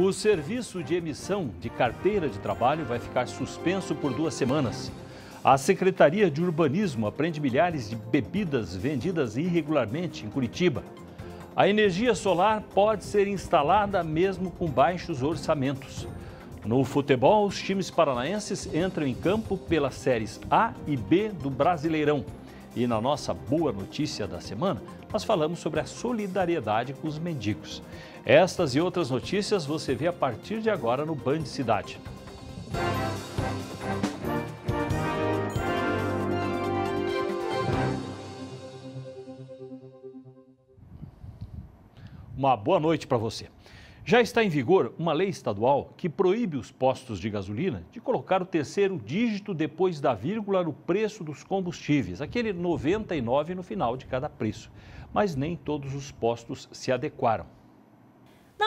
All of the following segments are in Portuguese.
O serviço de emissão de carteira de trabalho vai ficar suspenso por duas semanas. A Secretaria de Urbanismo aprende milhares de bebidas vendidas irregularmente em Curitiba. A energia solar pode ser instalada mesmo com baixos orçamentos. No futebol, os times paranaenses entram em campo pelas séries A e B do Brasileirão. E na nossa boa notícia da semana, nós falamos sobre a solidariedade com os mendigos. Estas e outras notícias você vê a partir de agora no Band Cidade. Uma boa noite para você. Já está em vigor uma lei estadual que proíbe os postos de gasolina de colocar o terceiro dígito depois da vírgula no preço dos combustíveis, aquele 99 no final de cada preço. Mas nem todos os postos se adequaram.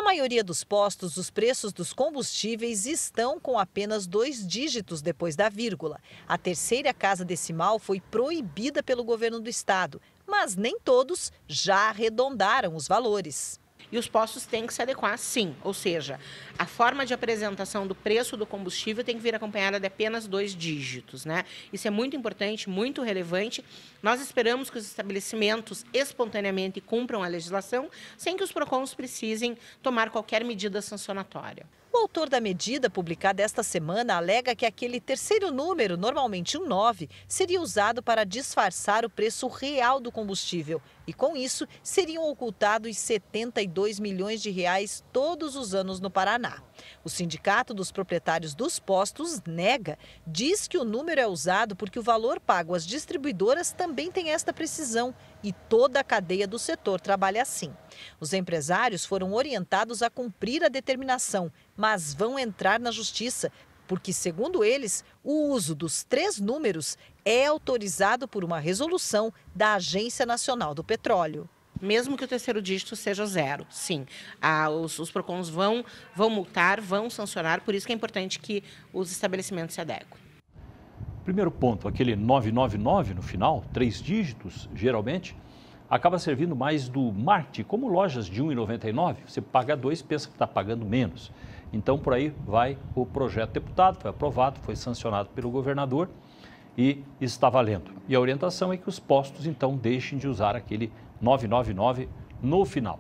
Na maioria dos postos, os preços dos combustíveis estão com apenas dois dígitos depois da vírgula. A terceira casa decimal foi proibida pelo governo do estado, mas nem todos já arredondaram os valores. E os postos têm que se adequar, sim. Ou seja, a forma de apresentação do preço do combustível tem que vir acompanhada de apenas dois dígitos. Né? Isso é muito importante, muito relevante. Nós esperamos que os estabelecimentos espontaneamente cumpram a legislação, sem que os PROCONs precisem tomar qualquer medida sancionatória. O autor da medida publicada esta semana alega que aquele terceiro número, normalmente um 9, seria usado para disfarçar o preço real do combustível e com isso seriam ocultados 72 milhões de reais todos os anos no Paraná. O Sindicato dos Proprietários dos Postos nega, diz que o número é usado porque o valor pago às distribuidoras também tem esta precisão e toda a cadeia do setor trabalha assim. Os empresários foram orientados a cumprir a determinação, mas vão entrar na justiça. Porque, segundo eles, o uso dos três números é autorizado por uma resolução da Agência Nacional do Petróleo mesmo que o terceiro dígito seja zero. Sim, ah, os, os PROCONs vão, vão multar, vão sancionar, por isso que é importante que os estabelecimentos se adequem. Primeiro ponto, aquele 999 no final, três dígitos geralmente, acaba servindo mais do marketing, como lojas de 1,99, você paga dois, pensa que está pagando menos. Então, por aí vai o projeto deputado, foi aprovado, foi sancionado pelo governador e está valendo. E a orientação é que os postos, então, deixem de usar aquele 999 no final.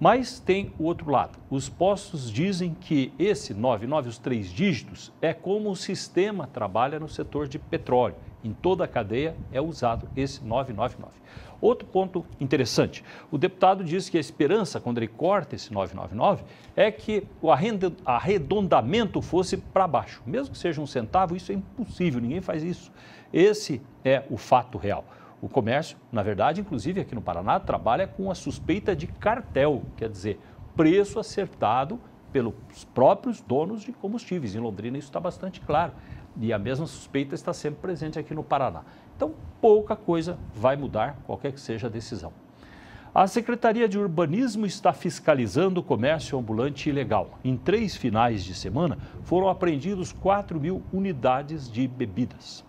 Mas tem o outro lado. Os postos dizem que esse 99, os três dígitos, é como o sistema trabalha no setor de petróleo. Em toda a cadeia é usado esse 999. Outro ponto interessante: o deputado disse que a esperança, quando ele corta esse 999, é que o arredondamento fosse para baixo. Mesmo que seja um centavo, isso é impossível, ninguém faz isso. Esse é o fato real. O comércio, na verdade, inclusive aqui no Paraná, trabalha com a suspeita de cartel, quer dizer, preço acertado pelos próprios donos de combustíveis. Em Londrina isso está bastante claro. E a mesma suspeita está sempre presente aqui no Paraná. Então, pouca coisa vai mudar, qualquer que seja a decisão. A Secretaria de Urbanismo está fiscalizando o comércio ambulante ilegal. Em três finais de semana, foram apreendidos 4 mil unidades de bebidas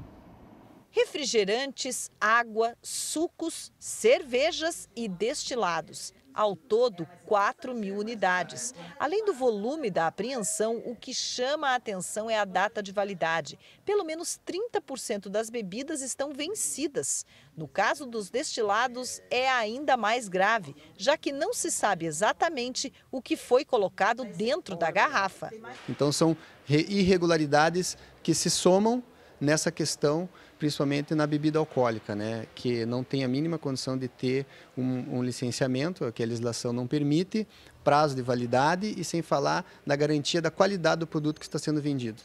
refrigerantes, água, sucos, cervejas e destilados. Ao todo, 4 mil unidades. Além do volume da apreensão, o que chama a atenção é a data de validade. Pelo menos 30% das bebidas estão vencidas. No caso dos destilados, é ainda mais grave, já que não se sabe exatamente o que foi colocado dentro da garrafa. Então, são irregularidades que se somam nessa questão principalmente na bebida alcoólica, né? que não tem a mínima condição de ter um, um licenciamento, que a legislação não permite, prazo de validade e sem falar na garantia da qualidade do produto que está sendo vendido.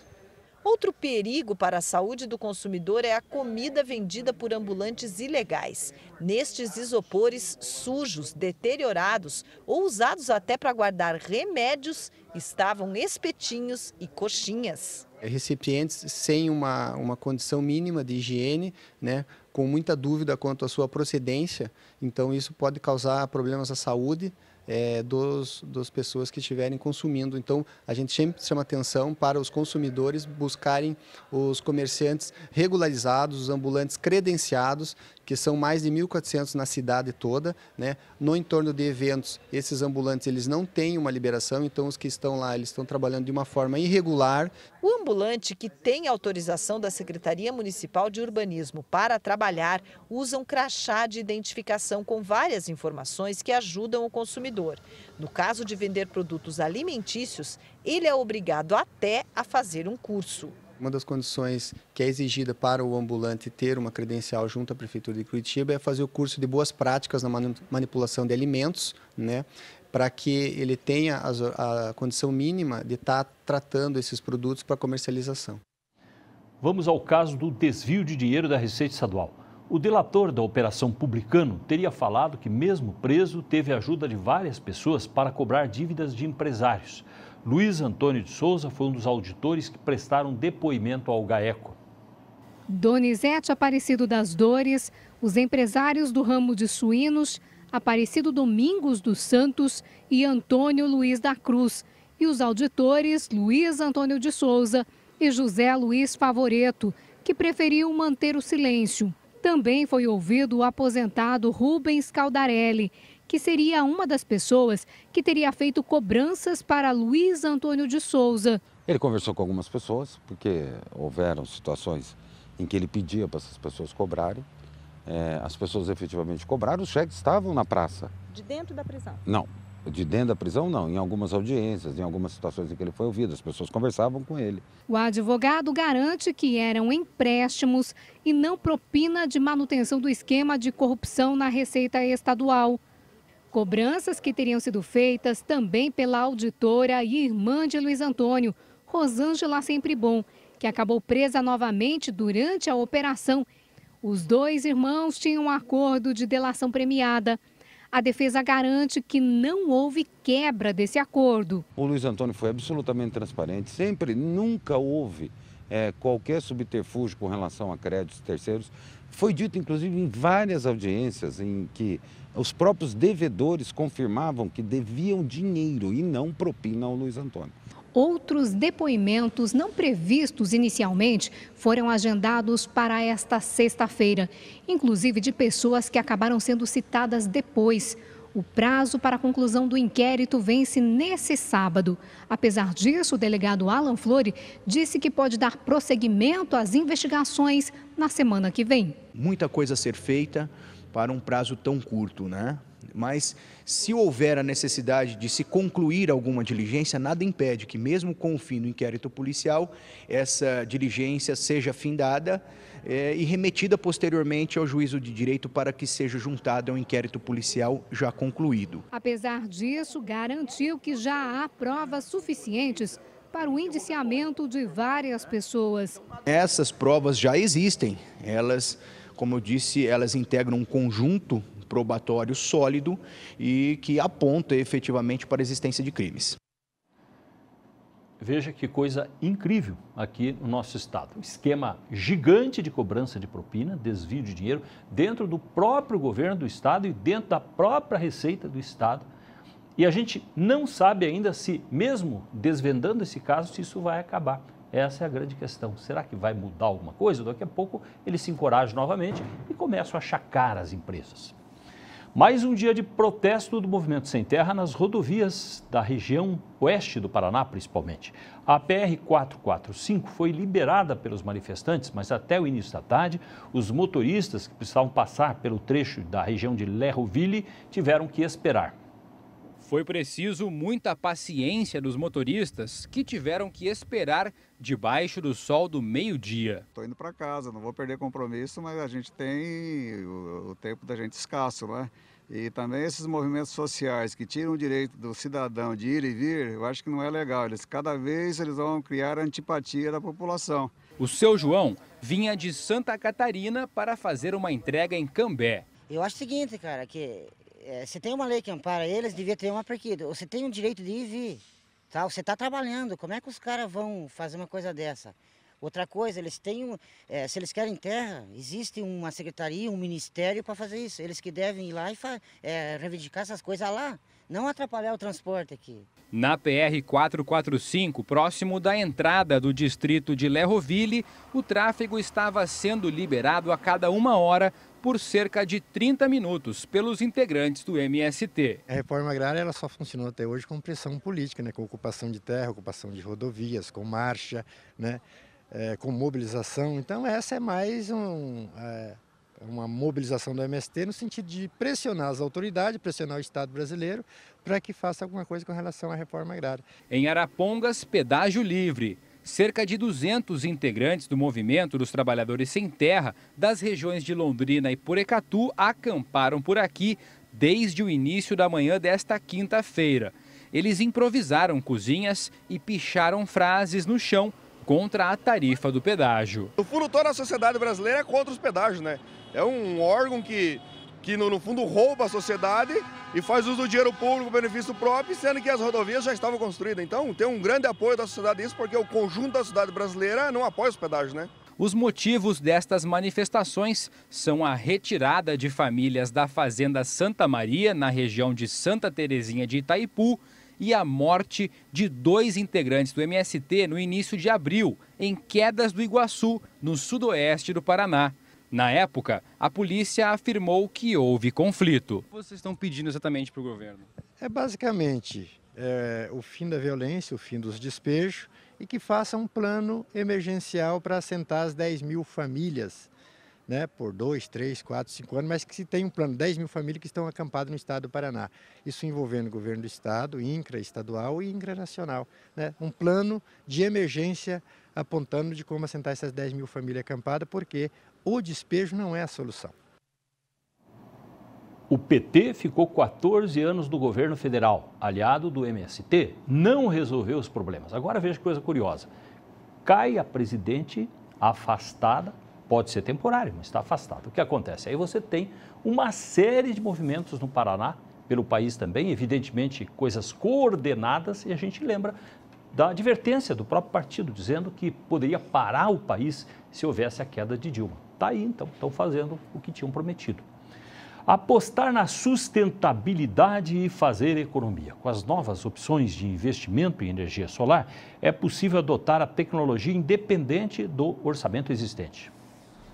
Outro perigo para a saúde do consumidor é a comida vendida por ambulantes ilegais. Nestes isopores sujos, deteriorados ou usados até para guardar remédios, estavam espetinhos e coxinhas. É, recipientes sem uma, uma condição mínima de higiene, né? com muita dúvida quanto à sua procedência, então isso pode causar problemas à saúde é, dos, das pessoas que estiverem consumindo. Então, a gente sempre chama atenção para os consumidores buscarem os comerciantes regularizados, os ambulantes credenciados, que são mais de 1.400 na cidade toda. Né? No entorno de eventos, esses ambulantes eles não têm uma liberação, então os que estão lá eles estão trabalhando de uma forma irregular. O ambulante que tem autorização da Secretaria Municipal de Urbanismo para trabalhar usa um crachá de identificação com várias informações que ajudam o consumidor consumidor. No caso de vender produtos alimentícios, ele é obrigado até a fazer um curso. Uma das condições que é exigida para o ambulante ter uma credencial junto à Prefeitura de Curitiba é fazer o curso de boas práticas na manipulação de alimentos, né? para que ele tenha a condição mínima de estar tá tratando esses produtos para comercialização. Vamos ao caso do desvio de dinheiro da Receita Estadual. O delator da Operação Publicano teria falado que, mesmo preso, teve ajuda de várias pessoas para cobrar dívidas de empresários. Luiz Antônio de Souza foi um dos auditores que prestaram depoimento ao GAECO. Donizete Aparecido das Dores, os empresários do ramo de suínos, Aparecido Domingos dos Santos e Antônio Luiz da Cruz. E os auditores Luiz Antônio de Souza e José Luiz Favoreto, que preferiu manter o silêncio. Também foi ouvido o aposentado Rubens Caldarelli, que seria uma das pessoas que teria feito cobranças para Luiz Antônio de Souza. Ele conversou com algumas pessoas, porque houveram situações em que ele pedia para essas pessoas cobrarem. É, as pessoas efetivamente cobraram, os cheques estavam na praça. De dentro da prisão? Não, de dentro da prisão, não. Em algumas audiências, em algumas situações em que ele foi ouvido, as pessoas conversavam com ele. O advogado garante que eram empréstimos e não propina de manutenção do esquema de corrupção na Receita Estadual. Cobranças que teriam sido feitas também pela auditora e irmã de Luiz Antônio, Rosângela Sempre Bom, que acabou presa novamente durante a operação. Os dois irmãos tinham um acordo de delação premiada. A defesa garante que não houve quebra desse acordo. O Luiz Antônio foi absolutamente transparente, sempre, nunca houve é, qualquer subterfúgio com relação a créditos terceiros. Foi dito, inclusive, em várias audiências em que os próprios devedores confirmavam que deviam dinheiro e não propina ao Luiz Antônio outros depoimentos não previstos inicialmente foram agendados para esta sexta-feira, inclusive de pessoas que acabaram sendo citadas depois. O prazo para a conclusão do inquérito vence nesse sábado. Apesar disso, o delegado Alan Flore disse que pode dar prosseguimento às investigações na semana que vem. Muita coisa a ser feita para um prazo tão curto, né? Mas se houver a necessidade de se concluir alguma diligência, nada impede que, mesmo com o fim do inquérito policial, essa diligência seja findada é, e remetida posteriormente ao juízo de direito para que seja juntada ao inquérito policial já concluído. Apesar disso, garantiu que já há provas suficientes para o indiciamento de várias pessoas. Essas provas já existem, elas como eu disse, elas integram um conjunto probatório sólido e que aponta efetivamente para a existência de crimes. Veja que coisa incrível aqui no nosso estado. Um esquema gigante de cobrança de propina, desvio de dinheiro, dentro do próprio governo do estado e dentro da própria receita do estado. E a gente não sabe ainda se, mesmo desvendando esse caso, se isso vai acabar. Essa é a grande questão. Será que vai mudar alguma coisa? Daqui a pouco eles se encorajam novamente e começam a chacar as empresas. Mais um dia de protesto do Movimento Sem Terra nas rodovias da região oeste do Paraná, principalmente. A PR-445 foi liberada pelos manifestantes, mas até o início da tarde, os motoristas que precisavam passar pelo trecho da região de Lerroville tiveram que esperar. Foi preciso muita paciência dos motoristas que tiveram que esperar debaixo do sol do meio-dia. Estou indo para casa, não vou perder compromisso, mas a gente tem o, o tempo da gente escasso, né? E também esses movimentos sociais que tiram o direito do cidadão de ir e vir, eu acho que não é legal. Eles cada vez eles vão criar antipatia da população. O seu João vinha de Santa Catarina para fazer uma entrega em Cambé. Eu acho o seguinte, cara, que é, se tem uma lei que ampara eles, devia ter uma porque você tem o direito de ir e vir, tá? você está trabalhando, como é que os caras vão fazer uma coisa dessa? Outra coisa, eles têm, é, se eles querem terra, existe uma secretaria, um ministério para fazer isso. Eles que devem ir lá e é, reivindicar essas coisas lá não atrapalhar o transporte aqui. Na PR 445, próximo da entrada do distrito de Lerroville, o tráfego estava sendo liberado a cada uma hora por cerca de 30 minutos pelos integrantes do MST. A reforma agrária ela só funcionou até hoje com pressão política, né? com ocupação de terra, ocupação de rodovias, com marcha, né? É, com mobilização. Então essa é mais um, é uma mobilização do MST no sentido de pressionar as autoridades, pressionar o Estado brasileiro para que faça alguma coisa com relação à reforma agrária. Em Arapongas, pedágio livre. Cerca de 200 integrantes do movimento dos trabalhadores sem terra das regiões de Londrina e Porecatu acamparam por aqui desde o início da manhã desta quinta-feira. Eles improvisaram cozinhas e picharam frases no chão contra a tarifa do pedágio. No fundo, toda a sociedade brasileira é contra os pedágios, né? É um órgão que, que no, no fundo, rouba a sociedade e faz uso do dinheiro público, benefício próprio, sendo que as rodovias já estavam construídas. Então, tem um grande apoio da sociedade isso, porque o conjunto da sociedade brasileira não apoia os pedágios, né? Os motivos destas manifestações são a retirada de famílias da Fazenda Santa Maria, na região de Santa Terezinha de Itaipu, e a morte de dois integrantes do MST no início de abril, em Quedas do Iguaçu, no sudoeste do Paraná. Na época, a polícia afirmou que houve conflito. O que vocês estão pedindo exatamente para o governo? É basicamente é, o fim da violência, o fim dos despejos e que faça um plano emergencial para assentar as 10 mil famílias né, por dois, três, quatro, cinco anos, mas que se tem um plano, 10 mil famílias que estão acampadas no estado do Paraná. Isso envolvendo o governo do estado, INCRA estadual e INCRA nacional. Né? Um plano de emergência apontando de como assentar essas 10 mil famílias acampadas, porque o despejo não é a solução. O PT ficou 14 anos no governo federal, aliado do MST, não resolveu os problemas. Agora veja que coisa curiosa. Cai a presidente afastada Pode ser temporário, mas está afastado. O que acontece? Aí você tem uma série de movimentos no Paraná, pelo país também, evidentemente coisas coordenadas, e a gente lembra da advertência do próprio partido, dizendo que poderia parar o país se houvesse a queda de Dilma. Está aí, então, estão fazendo o que tinham prometido. Apostar na sustentabilidade e fazer economia. Com as novas opções de investimento em energia solar, é possível adotar a tecnologia independente do orçamento existente.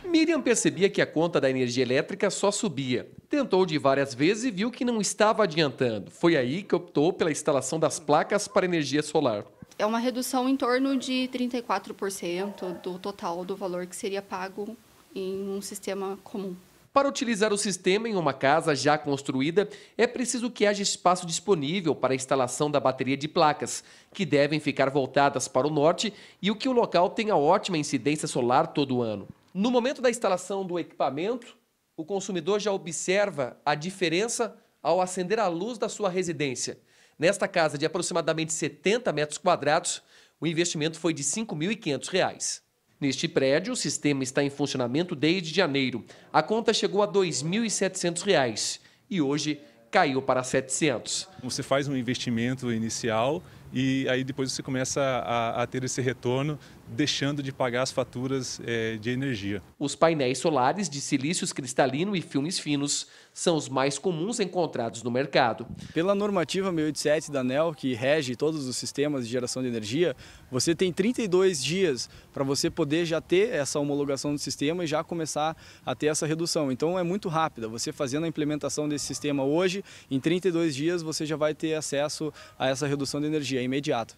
Miriam percebia que a conta da energia elétrica só subia. Tentou de várias vezes e viu que não estava adiantando. Foi aí que optou pela instalação das placas para energia solar. É uma redução em torno de 34% do total do valor que seria pago em um sistema comum. Para utilizar o sistema em uma casa já construída, é preciso que haja espaço disponível para a instalação da bateria de placas, que devem ficar voltadas para o norte e o que o local tenha ótima incidência solar todo ano. No momento da instalação do equipamento, o consumidor já observa a diferença ao acender a luz da sua residência. Nesta casa de aproximadamente 70 metros quadrados, o investimento foi de R$ 5.500. Neste prédio, o sistema está em funcionamento desde janeiro. A conta chegou a R$ 2.700 e hoje caiu para 700. Você faz um investimento inicial e aí depois você começa a, a ter esse retorno, deixando de pagar as faturas é, de energia. Os painéis solares de silícios cristalino e filmes finos são os mais comuns encontrados no mercado. Pela normativa 1087 da ANEL, que rege todos os sistemas de geração de energia, você tem 32 dias para você poder já ter essa homologação do sistema e já começar a ter essa redução. Então é muito rápida. Você fazendo a implementação desse sistema hoje, em 32 dias você já vai ter acesso a essa redução de energia imediato.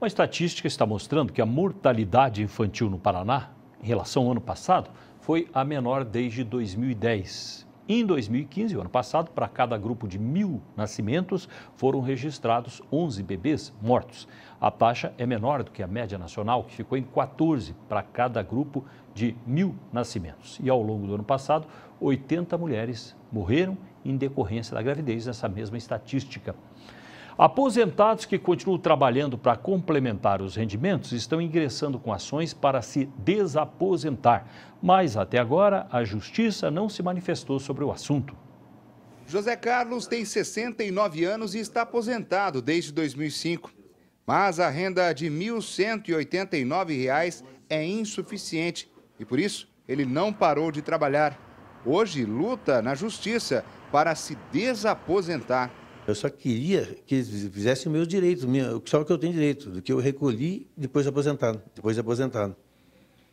Uma estatística está mostrando que a mortalidade infantil no Paraná, em relação ao ano passado, foi a menor desde 2010. Em 2015, o ano passado, para cada grupo de mil nascimentos, foram registrados 11 bebês mortos. A taxa é menor do que a média nacional, que ficou em 14 para cada grupo de mil nascimentos. E ao longo do ano passado, 80 mulheres morreram em decorrência da gravidez, nessa mesma estatística. Aposentados que continuam trabalhando para complementar os rendimentos estão ingressando com ações para se desaposentar, mas até agora a Justiça não se manifestou sobre o assunto. José Carlos tem 69 anos e está aposentado desde 2005. Mas a renda de R$ 1.189 é insuficiente e, por isso, ele não parou de trabalhar. Hoje, luta na justiça para se desaposentar. Eu só queria que eles fizessem meus direitos, minha, só o que eu tenho direito, do que eu recolhi depois de aposentado, depois de aposentado.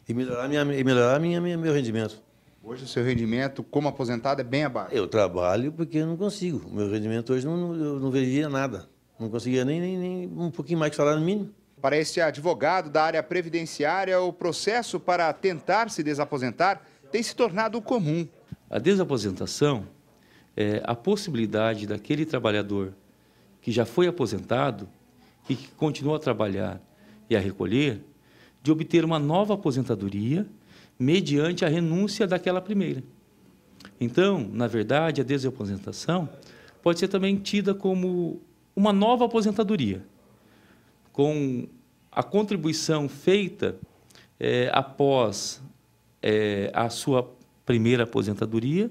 E melhorar, minha, e melhorar minha, minha, meu rendimento. Hoje o seu rendimento como aposentado é bem abaixo? Eu trabalho porque eu não consigo. Meu rendimento hoje não, eu não veria nada. Não conseguia nem, nem, nem um pouquinho mais de salário mínimo. Para este advogado da área previdenciária, o processo para tentar se desaposentar tem se tornado comum. A desaposentação é, a possibilidade daquele trabalhador que já foi aposentado e que continua a trabalhar e a recolher, de obter uma nova aposentadoria mediante a renúncia daquela primeira. Então, na verdade, a desaposentação pode ser também tida como uma nova aposentadoria, com a contribuição feita é, após é, a sua primeira aposentadoria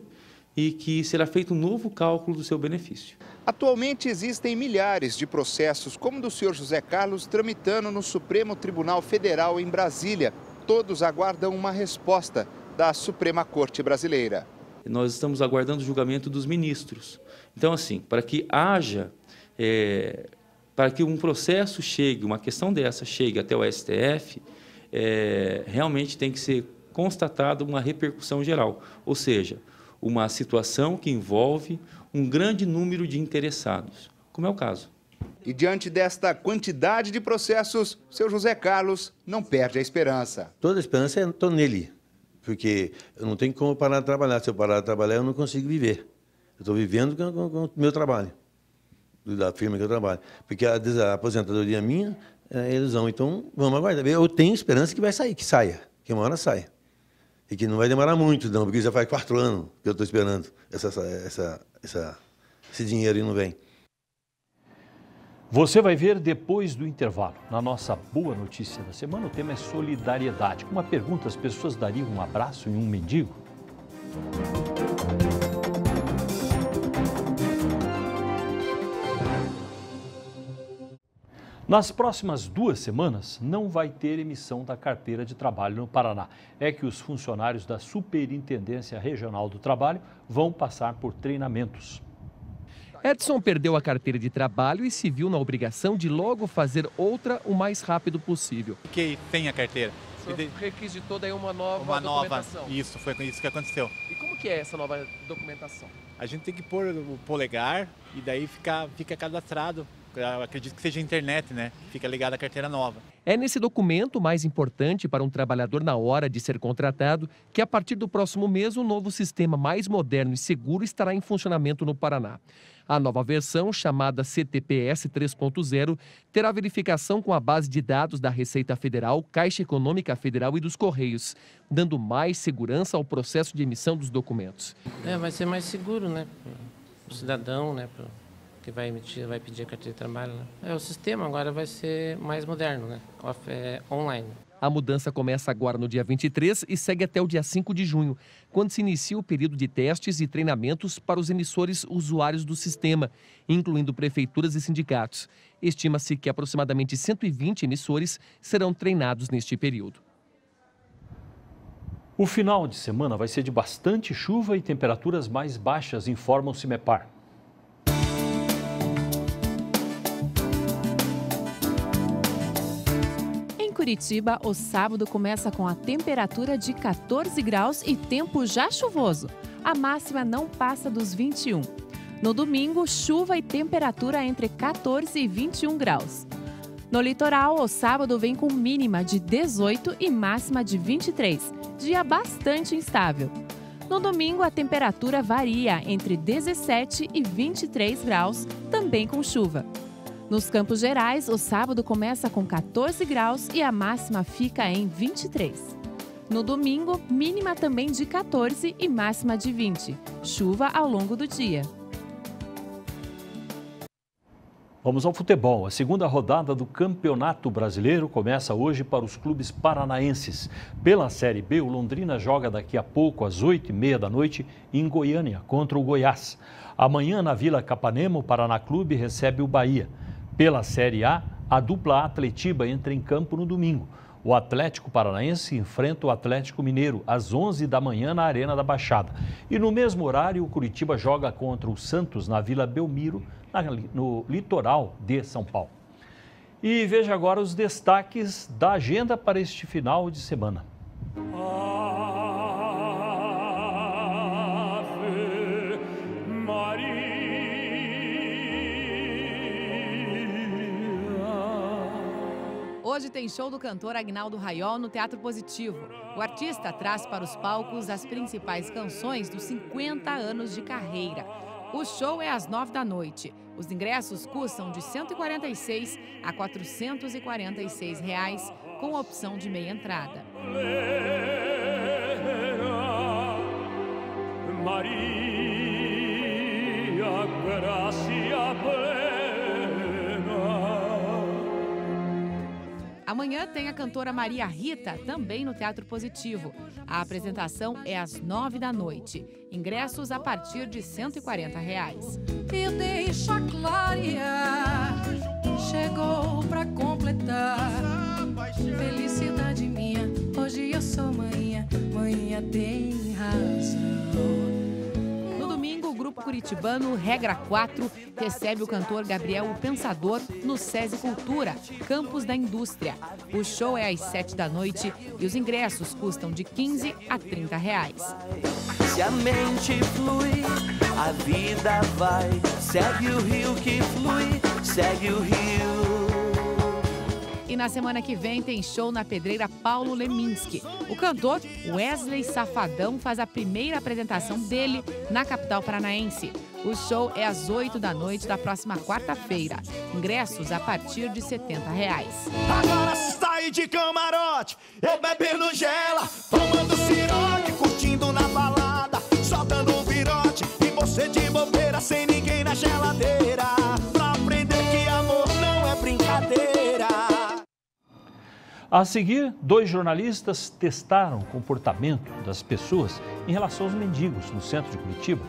e que será feito um novo cálculo do seu benefício. Atualmente existem milhares de processos, como o do senhor José Carlos, tramitando no Supremo Tribunal Federal em Brasília. Todos aguardam uma resposta da Suprema Corte Brasileira. Nós estamos aguardando o julgamento dos ministros. Então, assim, para que haja, é, para que um processo chegue, uma questão dessa chegue até o STF, é, realmente tem que ser constatada uma repercussão geral. Ou seja, uma situação que envolve um grande número de interessados, como é o caso. E diante desta quantidade de processos, seu José Carlos não perde a esperança. Toda a esperança é estou nele, porque eu não tenho como parar de trabalhar. Se eu parar de trabalhar, eu não consigo viver. Eu estou vivendo com, com, com o meu trabalho, da firma que eu trabalho. Porque a, a aposentadoria minha é ilusão. Então, vamos aguardar. Eu tenho esperança que vai sair, que saia, que uma hora saia. E que não vai demorar muito, não, porque já faz quatro anos que eu estou esperando essa, essa, essa, esse dinheiro e não vem. Você vai ver depois do intervalo. Na nossa boa notícia da semana, o tema é solidariedade. Com uma pergunta, as pessoas dariam um abraço em um mendigo? Nas próximas duas semanas, não vai ter emissão da carteira de trabalho no Paraná. É que os funcionários da Superintendência Regional do Trabalho vão passar por treinamentos. Edson perdeu a carteira de trabalho e se viu na obrigação de logo fazer outra o mais rápido possível. Fiquei sem a carteira. O requisitou daí uma nova uma documentação. Nova, isso, foi isso que aconteceu. E como que é essa nova documentação? A gente tem que pôr o polegar e daí fica, fica cadastrado acredito que seja a internet, né? Fica ligada à carteira nova. É nesse documento mais importante para um trabalhador na hora de ser contratado que, a partir do próximo mês, o um novo sistema mais moderno e seguro estará em funcionamento no Paraná. A nova versão, chamada CTPS 3.0, terá verificação com a base de dados da Receita Federal, Caixa Econômica Federal e dos Correios, dando mais segurança ao processo de emissão dos documentos. É, vai ser mais seguro, né? Para o cidadão, né? que vai emitir, vai pedir a carteira de trabalho. Né? É, o sistema agora vai ser mais moderno, né? Off, é, online. A mudança começa agora no dia 23 e segue até o dia 5 de junho, quando se inicia o período de testes e treinamentos para os emissores usuários do sistema, incluindo prefeituras e sindicatos. Estima-se que aproximadamente 120 emissores serão treinados neste período. O final de semana vai ser de bastante chuva e temperaturas mais baixas, informa o CIMEPAR. Curitiba, o sábado começa com a temperatura de 14 graus e tempo já chuvoso. A máxima não passa dos 21. No domingo, chuva e temperatura entre 14 e 21 graus. No litoral, o sábado vem com mínima de 18 e máxima de 23, dia bastante instável. No domingo, a temperatura varia entre 17 e 23 graus, também com chuva. Nos Campos Gerais, o sábado começa com 14 graus e a máxima fica em 23. No domingo, mínima também de 14 e máxima de 20. Chuva ao longo do dia. Vamos ao futebol. A segunda rodada do Campeonato Brasileiro começa hoje para os clubes paranaenses. Pela Série B, o Londrina joga daqui a pouco, às 8h30 da noite, em Goiânia, contra o Goiás. Amanhã, na Vila Capanema, o Paraná Clube recebe o Bahia. Pela Série A, a dupla Atletiba entra em campo no domingo. O Atlético Paranaense enfrenta o Atlético Mineiro às 11 da manhã na Arena da Baixada. E no mesmo horário, o Curitiba joga contra o Santos na Vila Belmiro, no litoral de São Paulo. E veja agora os destaques da agenda para este final de semana. Ah. Hoje tem show do cantor Agnaldo Raiol no Teatro Positivo. O artista traz para os palcos as principais canções dos 50 anos de carreira. O show é às 9 da noite. Os ingressos custam de 146 a 446 reais, com opção de meia entrada. Maria, Amanhã tem a cantora Maria Rita, também no Teatro Positivo. A apresentação é às nove da noite. Ingressos a partir de R$ 140. Reais. E deixa clarear, chegou pra completar. Felicidade minha, hoje eu sou manhã, manhã tem razão grupo curitibano Regra 4 recebe o cantor Gabriel o Pensador no SESI Cultura, Campus da Indústria. O show é às 7 da noite e os ingressos custam de 15 a 30 reais. Se a mente flui, a vida vai. Segue o rio que flui, segue o rio na semana que vem tem show na pedreira Paulo Leminski. O cantor Wesley Safadão faz a primeira apresentação dele na capital paranaense. O show é às 8 da noite da próxima quarta-feira. Ingressos a partir de R$ 70 reais. Agora sai de camarote, eu bebendo gela, tomando cirote, curtindo na balada, soltando um virote e você de bobeira sem ninguém. A seguir, dois jornalistas testaram o comportamento das pessoas em relação aos mendigos no centro de Curitiba.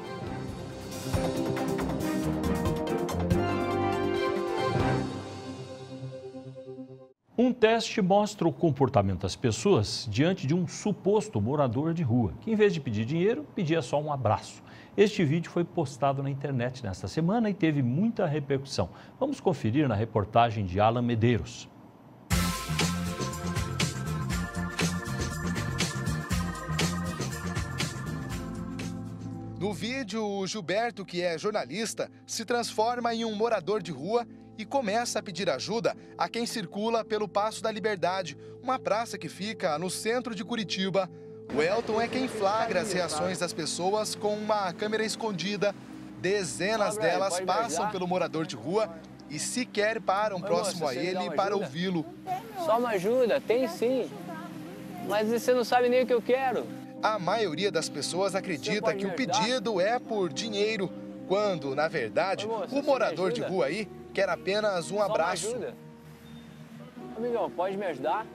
Um teste mostra o comportamento das pessoas diante de um suposto morador de rua, que em vez de pedir dinheiro, pedia só um abraço. Este vídeo foi postado na internet nesta semana e teve muita repercussão. Vamos conferir na reportagem de Alan Medeiros. No vídeo, o Gilberto, que é jornalista, se transforma em um morador de rua e começa a pedir ajuda a quem circula pelo Passo da Liberdade, uma praça que fica no centro de Curitiba. O Elton é quem flagra as reações das pessoas com uma câmera escondida. Dezenas delas passam pelo morador de rua e sequer param próximo a ele para ouvi-lo. Só uma ajuda? Tem sim. Mas você não sabe nem o que eu quero a maioria das pessoas acredita que o pedido é por dinheiro, quando, na verdade, o morador de rua aí quer apenas um abraço. Amigão, pode me ajudar?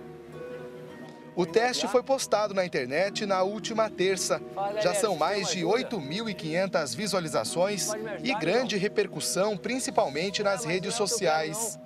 O teste foi postado na internet na última terça. Já são mais de 8.500 visualizações e grande repercussão, principalmente nas redes é sociais.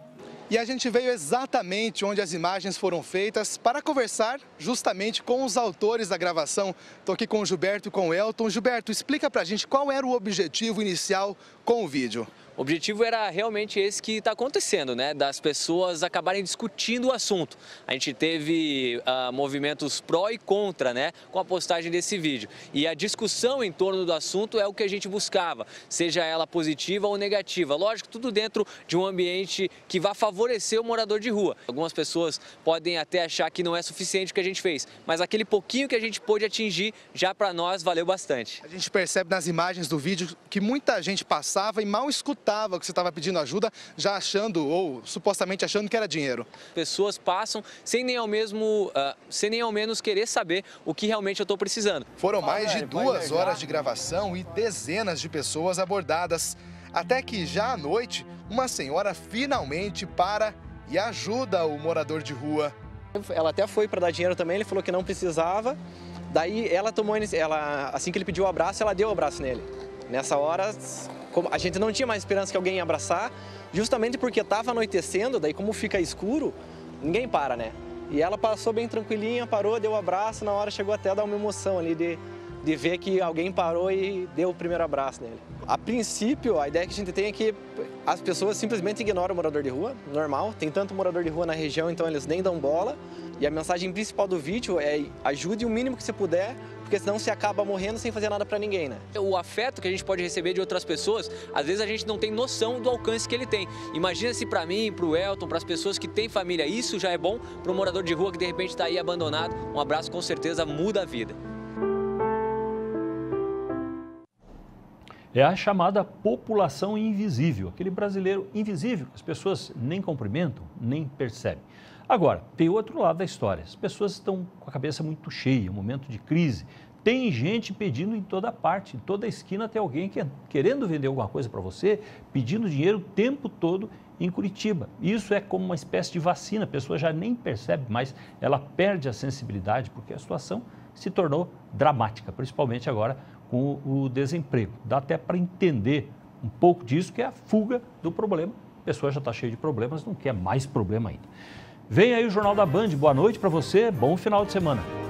E a gente veio exatamente onde as imagens foram feitas para conversar justamente com os autores da gravação. Estou aqui com o Gilberto e com o Elton. Gilberto, explica para a gente qual era o objetivo inicial com o vídeo. O objetivo era realmente esse que está acontecendo, né? Das pessoas acabarem discutindo o assunto. A gente teve uh, movimentos pró e contra, né? Com a postagem desse vídeo. E a discussão em torno do assunto é o que a gente buscava, seja ela positiva ou negativa. Lógico, tudo dentro de um ambiente que vá favorecer o morador de rua. Algumas pessoas podem até achar que não é suficiente o que a gente fez, mas aquele pouquinho que a gente pôde atingir já para nós valeu bastante. A gente percebe nas imagens do vídeo que muita gente passava e mal escutava notava que você estava pedindo ajuda, já achando ou supostamente achando que era dinheiro. Pessoas passam sem nem ao mesmo, uh, sem nem ao menos querer saber o que realmente eu estou precisando. Foram mais de duas horas de gravação e dezenas de pessoas abordadas. Até que já à noite, uma senhora finalmente para e ajuda o morador de rua. Ela até foi para dar dinheiro também, ele falou que não precisava. Daí ela tomou, ela assim que ele pediu o abraço, ela deu o abraço nele. Nessa hora a gente não tinha mais esperança que alguém ia abraçar, justamente porque estava anoitecendo, daí como fica escuro, ninguém para, né? E ela passou bem tranquilinha, parou, deu um abraço, na hora chegou até a dar uma emoção ali de, de ver que alguém parou e deu o primeiro abraço nele. A princípio, a ideia que a gente tem é que as pessoas simplesmente ignoram o morador de rua, normal, tem tanto morador de rua na região, então eles nem dão bola. E a mensagem principal do vídeo é ajude o mínimo que você puder porque senão você acaba morrendo sem fazer nada para ninguém, né? O afeto que a gente pode receber de outras pessoas, às vezes a gente não tem noção do alcance que ele tem. Imagina se para mim, para o Elton, para as pessoas que têm família, isso já é bom, para um morador de rua que de repente está aí abandonado, um abraço com certeza muda a vida. é a chamada população invisível, aquele brasileiro invisível que as pessoas nem cumprimentam, nem percebem. Agora, tem outro lado da história. As pessoas estão com a cabeça muito cheia, um momento de crise. Tem gente pedindo em toda parte, em toda esquina, até alguém é querendo vender alguma coisa para você, pedindo dinheiro o tempo todo em Curitiba. Isso é como uma espécie de vacina, a pessoa já nem percebe mais, ela perde a sensibilidade porque a situação se tornou dramática, principalmente agora com o desemprego. Dá até para entender um pouco disso, que é a fuga do problema. A pessoa já está cheia de problemas, não quer mais problema ainda. Vem aí o Jornal da Band. Boa noite para você, bom final de semana.